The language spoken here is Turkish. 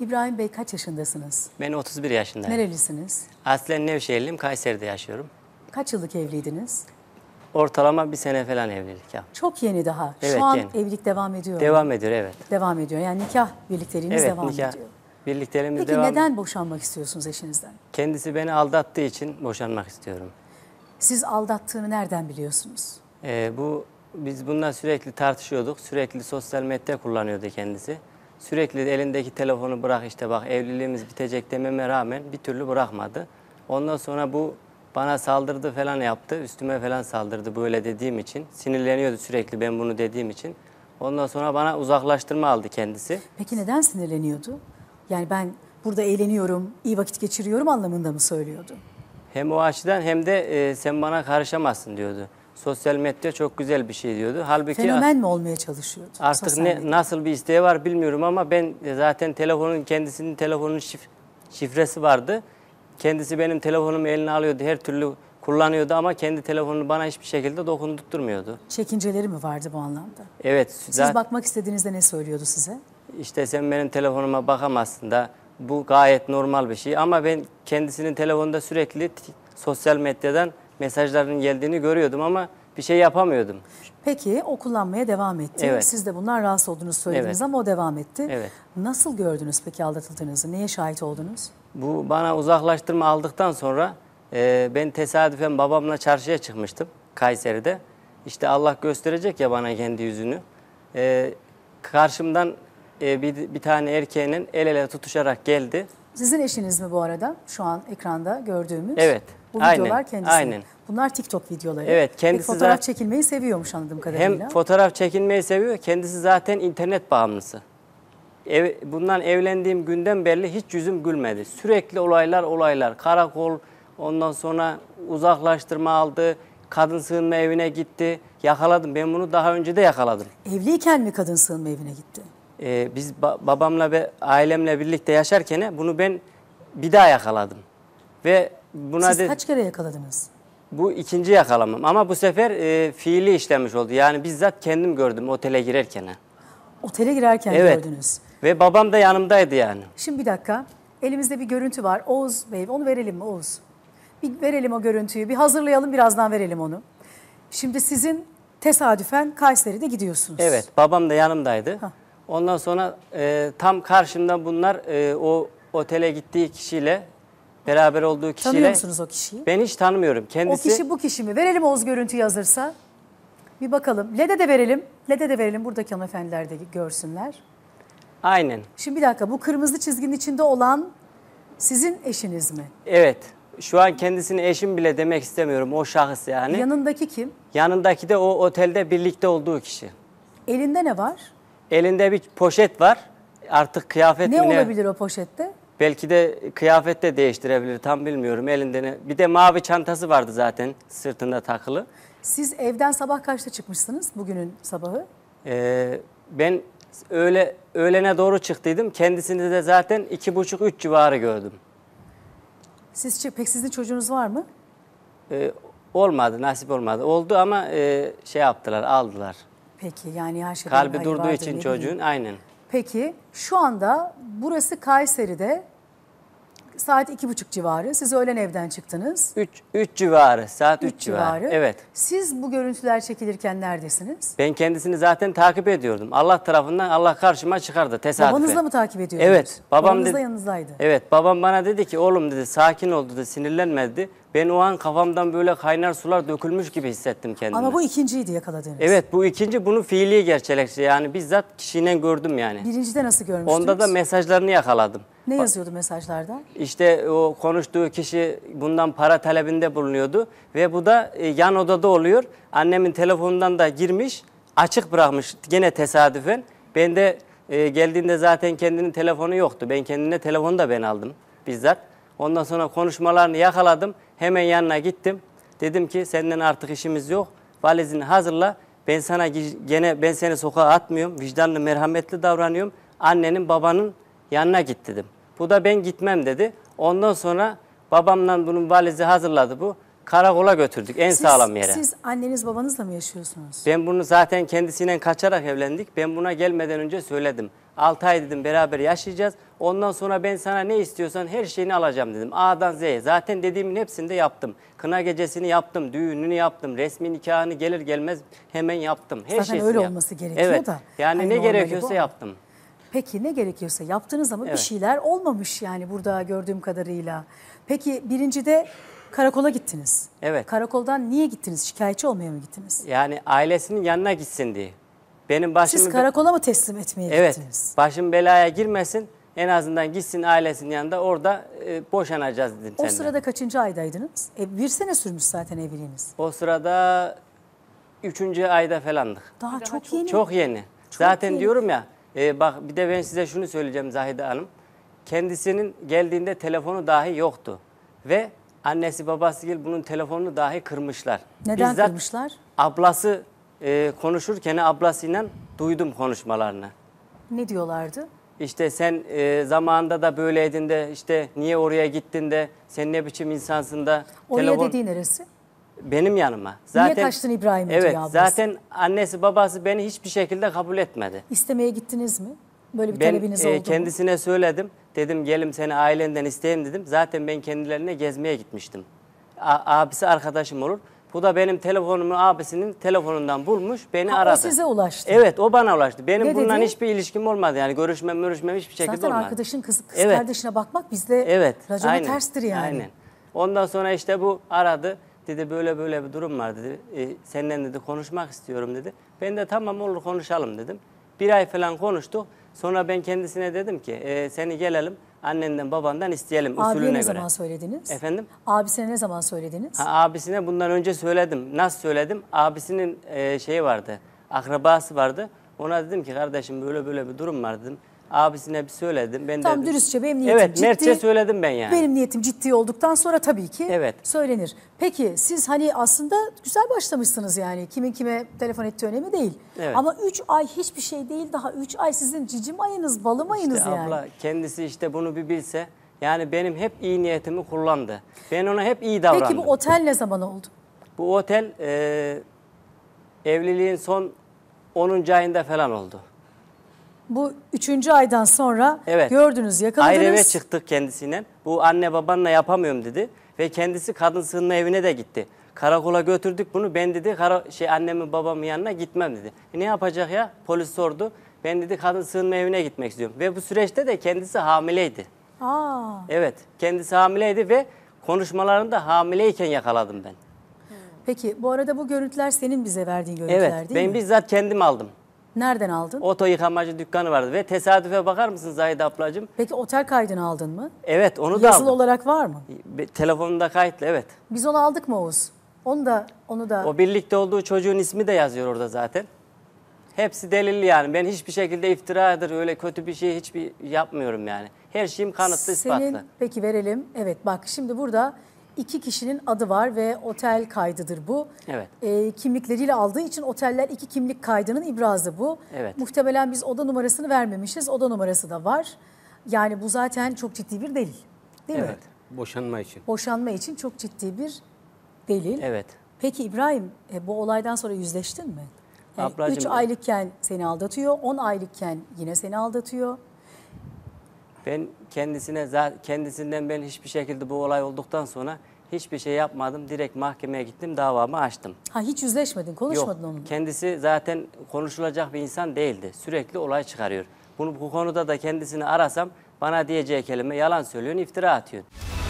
İbrahim Bey kaç yaşındasınız? Ben 31 yaşındayım. Nerelisiniz? Aslen Nevşehirliyim, Kayseri'de yaşıyorum. Kaç yıllık evliydiniz? Ortalama bir sene falan evlilik ya. Çok yeni daha. Evet, Şu an yeni. evlilik devam ediyor. Devam ediyor evet. Devam ediyor. Yani nikah birlikteliğiniz evet, devam nikah ediyor. Birliktelerimiz Peki devam neden boşanmak istiyorsunuz eşinizden? Kendisi beni aldattığı için boşanmak istiyorum. Siz aldattığını nereden biliyorsunuz? Ee, bu biz bundan sürekli tartışıyorduk. Sürekli sosyal medya kullanıyordu kendisi. Sürekli elindeki telefonu bırak işte bak evliliğimiz bitecek dememe rağmen bir türlü bırakmadı. Ondan sonra bu bana saldırdı falan yaptı. Üstüme falan saldırdı böyle dediğim için. Sinirleniyordu sürekli ben bunu dediğim için. Ondan sonra bana uzaklaştırma aldı kendisi. Peki neden sinirleniyordu? Yani ben burada eğleniyorum, iyi vakit geçiriyorum anlamında mı söylüyordu? Hem o açıdan hem de e, sen bana karışamazsın diyordu sosyal medya çok güzel bir şey diyordu. Halbuki Fenomen mi olmaya çalışıyordu? Artık ne, nasıl bir isteği var bilmiyorum ama ben e, zaten telefonun kendisinin telefonun şif, şifresi vardı. Kendisi benim telefonumu eline alıyordu. Her türlü kullanıyordu ama kendi telefonunu bana hiçbir şekilde dokundurtmuyordu. Çekinceleri mi vardı bu anlamda? Evet. Siz zaten, bakmak istediğinizde ne söylüyordu size? İşte sen benim telefonuma bakamazsın da bu gayet normal bir şey ama ben kendisinin telefonunda sürekli sosyal medyadan mesajların geldiğini görüyordum ama bir şey yapamıyordum. Peki o kullanmaya devam etti. Evet. Siz de bundan rahatsız olduğunu söylediniz evet. ama o devam etti. Evet. Nasıl gördünüz peki aldatıldığınızı? Neye şahit oldunuz? Bu bana uzaklaştırma aldıktan sonra e, ben tesadüfen babamla çarşıya çıkmıştım Kayseri'de. İşte Allah gösterecek ya bana kendi yüzünü. E, karşımdan e, bir, bir tane erkeğinin el ele tutuşarak geldi. Sizin eşiniz mi bu arada şu an ekranda gördüğümüz? Evet. Bu aynen, videolar kendisi. Aynen. Bunlar TikTok videoları. Evet, kendisi Peki, fotoğraf çekilmeyi seviyormuş anladığım kadarıyla. Hem fotoğraf çekilmeyi seviyor, kendisi zaten internet bağımlısı. Ev, bundan evlendiğim günden belli hiç yüzüm gülmedi. Sürekli olaylar olaylar. Karakol, ondan sonra uzaklaştırma aldı. Kadın sığınma evine gitti. Yakaladım. Ben bunu daha önce de yakaladım. Evliyken mi kadın sığınma evine gitti? Ee, biz ba babamla ve ailemle birlikte yaşarken bunu ben bir daha yakaladım. Ve buna Siz de, kaç kere yakaladınız? Bu ikinci yakalamam ama bu sefer e, fiili işlemiş oldu. Yani bizzat kendim gördüm otele girerken. Otele girerken evet. gördünüz. Ve babam da yanımdaydı yani. Şimdi bir dakika. Elimizde bir görüntü var. Oğuz Bey onu verelim mi Oğuz? Bir verelim o görüntüyü. Bir hazırlayalım birazdan verelim onu. Şimdi sizin tesadüfen Kayseri'de gidiyorsunuz. Evet babam da yanımdaydı. Hah. Ondan sonra e, tam karşımda bunlar e, o otele gittiği kişiyle Beraber olduğu kişiyle. Tanıyor musunuz o kişiyi? Ben hiç tanımıyorum. Kendisi... O kişi bu kişi mi? Verelim Oğuz görüntüyü hazırsa. Bir bakalım. LED'e de verelim. LED'e de verelim. Buradaki hanımefendiler de görsünler. Aynen. Şimdi bir dakika. Bu kırmızı çizginin içinde olan sizin eşiniz mi? Evet. Şu an kendisini eşim bile demek istemiyorum. O şahıs yani. Yanındaki kim? Yanındaki de o otelde birlikte olduğu kişi. Elinde ne var? Elinde bir poşet var. Artık kıyafet ne mi ne? olabilir o poşette? Belki de kıyafet de değiştirebilir tam bilmiyorum elinde ne. Bir de mavi çantası vardı zaten sırtında takılı. Siz evden sabah kaçta çıkmışsınız bugünün sabahı? Ee, ben öğle, öğlene doğru çıktıydım. Kendisini de zaten iki buçuk üç civarı gördüm. Siz pek sizin çocuğunuz var mı? Ee, olmadı nasip olmadı. Oldu ama e, şey yaptılar aldılar. Peki yani her şeyden Kalbi hayır durduğu vardır, için çocuğun aynen. Peki şu anda burası Kayseri'de saat iki buçuk civarı. Siz öğlen evden çıktınız. Üç, üç civarı, saat üç civarı. civarı. Evet. Siz bu görüntüler çekilirken neredesiniz? Ben kendisini zaten takip ediyordum. Allah tarafından Allah karşıma çıkardı tesadüfen. Babanızla mı takip ediyordunuz? Evet. Babam Babanız da dedi, yanınızdaydı. Evet, babam bana dedi ki oğlum dedi sakin oldu, dedi, sinirlenme Ben o an kafamdan böyle kaynar sular dökülmüş gibi hissettim kendimi. Ama bu ikinciydi yakaladığınız. Evet bu ikinci bunu fiili gerçekleşti. Yani bizzat kişiyle gördüm yani. Birincide nasıl görmüştünüz? Onda da mesajlarını yakaladım. Ne yazıyordu mesajlarda? İşte o konuştuğu kişi bundan para talebinde bulunuyordu ve bu da e, yan odada oluyor. Annemin telefonundan da girmiş, açık bırakmış gene tesadüfen. Ben de e, geldiğinde zaten kendinin telefonu yoktu. Ben kendine telefonu da ben aldım bizzat. Ondan sonra konuşmalarını yakaladım. Hemen yanına gittim. Dedim ki senden artık işimiz yok. Valizini hazırla. Ben sana gene ben seni sokağa atmıyorum. Vicdanlı, merhametli davranıyorum. Annenin, babanın yanına git dedim. Bu da ben gitmem dedi. Ondan sonra babamla bunun valizi hazırladı bu. Karakola götürdük en siz, sağlam yere. Siz anneniz babanızla mı yaşıyorsunuz? Ben bunu zaten kendisiyle kaçarak evlendik. Ben buna gelmeden önce söyledim. 6 ay dedim beraber yaşayacağız. Ondan sonra ben sana ne istiyorsan her şeyini alacağım dedim. A'dan Z'ye. Zaten dediğimin hepsini de yaptım. Kına gecesini yaptım, düğününü yaptım, resmi nikahını gelir gelmez hemen yaptım. Her zaten öyle yaptım. olması gerekiyor evet. da. Yani Aynı hani ne gerekiyorsa bu. yaptım. Peki ne gerekiyorsa yaptınız ama evet. bir şeyler olmamış yani burada gördüğüm kadarıyla. Peki birincide karakola gittiniz. Evet. Karakoldan niye gittiniz? Şikayetçi olmaya mı gittiniz? Yani ailesinin yanına gitsin diye. Benim başımı Siz karakola mı teslim etmeye evet, gittiniz? Evet. Başım belaya girmesin. En azından gitsin ailesinin yanında orada e, boşanacağız dedim O senden. sırada kaçıncı aydaydınız? E, bir sene sürmüş zaten evliliğiniz. O sırada üçüncü ayda falandık. Daha, Daha çok, çok yeni. Çok yeni. Çok Zaten iyi. diyorum ya ee, bak bir de ben size şunu söyleyeceğim Zahide Hanım. Kendisinin geldiğinde telefonu dahi yoktu. Ve annesi babası gibi bunun telefonunu dahi kırmışlar. Neden Bizzat kırmışlar? Ablası e, konuşurken ablasıyla duydum konuşmalarını. Ne diyorlardı? İşte sen e, zamanında da böyleydin de işte niye oraya gittin de sen ne biçim insansın da. Oraya telefon... dediği neresi? benim yanıma. Zaten, Niye kaçtın İbrahim Evet ablası? zaten annesi babası beni hiçbir şekilde kabul etmedi. İstemeye gittiniz mi? Böyle bir ben, talebiniz e, oldu kendisine mu? söyledim. Dedim gelim seni ailenden isteyeyim dedim. Zaten ben kendilerine gezmeye gitmiştim. A abisi arkadaşım olur. Bu da benim telefonumu abisinin telefonundan bulmuş, beni ha, aradı. O size ulaştı. Evet, o bana ulaştı. Benim ne bundan dedi? hiçbir ilişkim olmadı yani. Görüşmem, görüşmem hiçbir şekilde Zaten olmadı. Zaten arkadaşın kız, kız evet. kardeşine bakmak bizde evet, racona aynen, terstir yani. Aynen. Ondan sonra işte bu aradı dedi böyle böyle bir durum var dedi. E, senden dedi konuşmak istiyorum dedi. Ben de tamam olur konuşalım dedim. Bir ay falan konuştuk. Sonra ben kendisine dedim ki e, seni gelelim annenden babandan isteyelim Abiye usulüne ne zaman söylediniz? Efendim? Abisine ne zaman söylediniz? Ha, abisine bundan önce söyledim. Nasıl söyledim? Abisinin e, şeyi vardı, akrabası vardı. Ona dedim ki kardeşim böyle böyle bir durum var dedim. Abisine bir söyledim. Ben Tam dedim, dürüstçe benim niyetim evet, ciddi. Evet mertçe söyledim ben yani. Benim niyetim ciddi olduktan sonra tabii ki evet. söylenir. Peki siz hani aslında güzel başlamışsınız yani. Kimin kime telefon ettiği önemli değil. Evet. Ama 3 ay hiçbir şey değil daha 3 ay sizin cicim ayınız balım ayınız işte yani. Abla kendisi işte bunu bir bilse yani benim hep iyi niyetimi kullandı. Ben ona hep iyi davrandım. Peki bu otel ne zaman oldu? Bu otel e, evliliğin son 10. ayında falan oldu bu üçüncü aydan sonra evet. gördünüz, yakaladınız. Ayrı eve çıktık kendisiyle. Bu anne babanla yapamıyorum dedi. Ve kendisi kadın sığınma evine de gitti. Karakola götürdük bunu. Ben dedi kara, şey annemin babamın yanına gitmem dedi. E ne yapacak ya? Polis sordu. Ben dedi kadın sığınma evine gitmek istiyorum. Ve bu süreçte de kendisi hamileydi. Aa. Evet kendisi hamileydi ve konuşmalarında hamileyken yakaladım ben. Peki bu arada bu görüntüler senin bize verdiğin görüntüler evet, değil ben mi? Evet ben bizzat kendim aldım. Nereden aldın? Oto yıkamacı dükkanı vardı ve tesadüfe bakar mısın Zahide ablacığım? Peki otel kaydını aldın mı? Evet onu da Yazılı aldım. olarak var mı? Telefonunda kayıtlı evet. Biz onu aldık mı Oğuz? Onu da onu da O birlikte olduğu çocuğun ismi de yazıyor orada zaten. Hepsi delil yani. Ben hiçbir şekilde iftiradır, öyle kötü bir şey hiçbir yapmıyorum yani. Her şeyim kanıtlı, Senin ispatlı. peki verelim. Evet bak şimdi burada iki kişinin adı var ve otel kaydıdır bu. Evet. E, kimlikleriyle aldığı için oteller iki kimlik kaydının ibrazı bu. Evet. Muhtemelen biz oda numarasını vermemişiz. Oda numarası da var. Yani bu zaten çok ciddi bir delil. Değil evet. mi? Evet. Boşanma için. Boşanma için çok ciddi bir delil. Evet. Peki İbrahim e, bu olaydan sonra yüzleştin mi? Yani üç aylıkken seni aldatıyor, 10 aylıkken yine seni aldatıyor. Ben kendisine kendisinden ben hiçbir şekilde bu olay olduktan sonra Hiçbir şey yapmadım. Direkt mahkemeye gittim. Davamı açtım. Ha hiç yüzleşmedin, konuşmadın Yok, onunla. Kendisi zaten konuşulacak bir insan değildi. Sürekli olay çıkarıyor. Bunu bu konuda da kendisini arasam bana diyeceği kelime yalan söylüyorsun, iftira atıyorsun.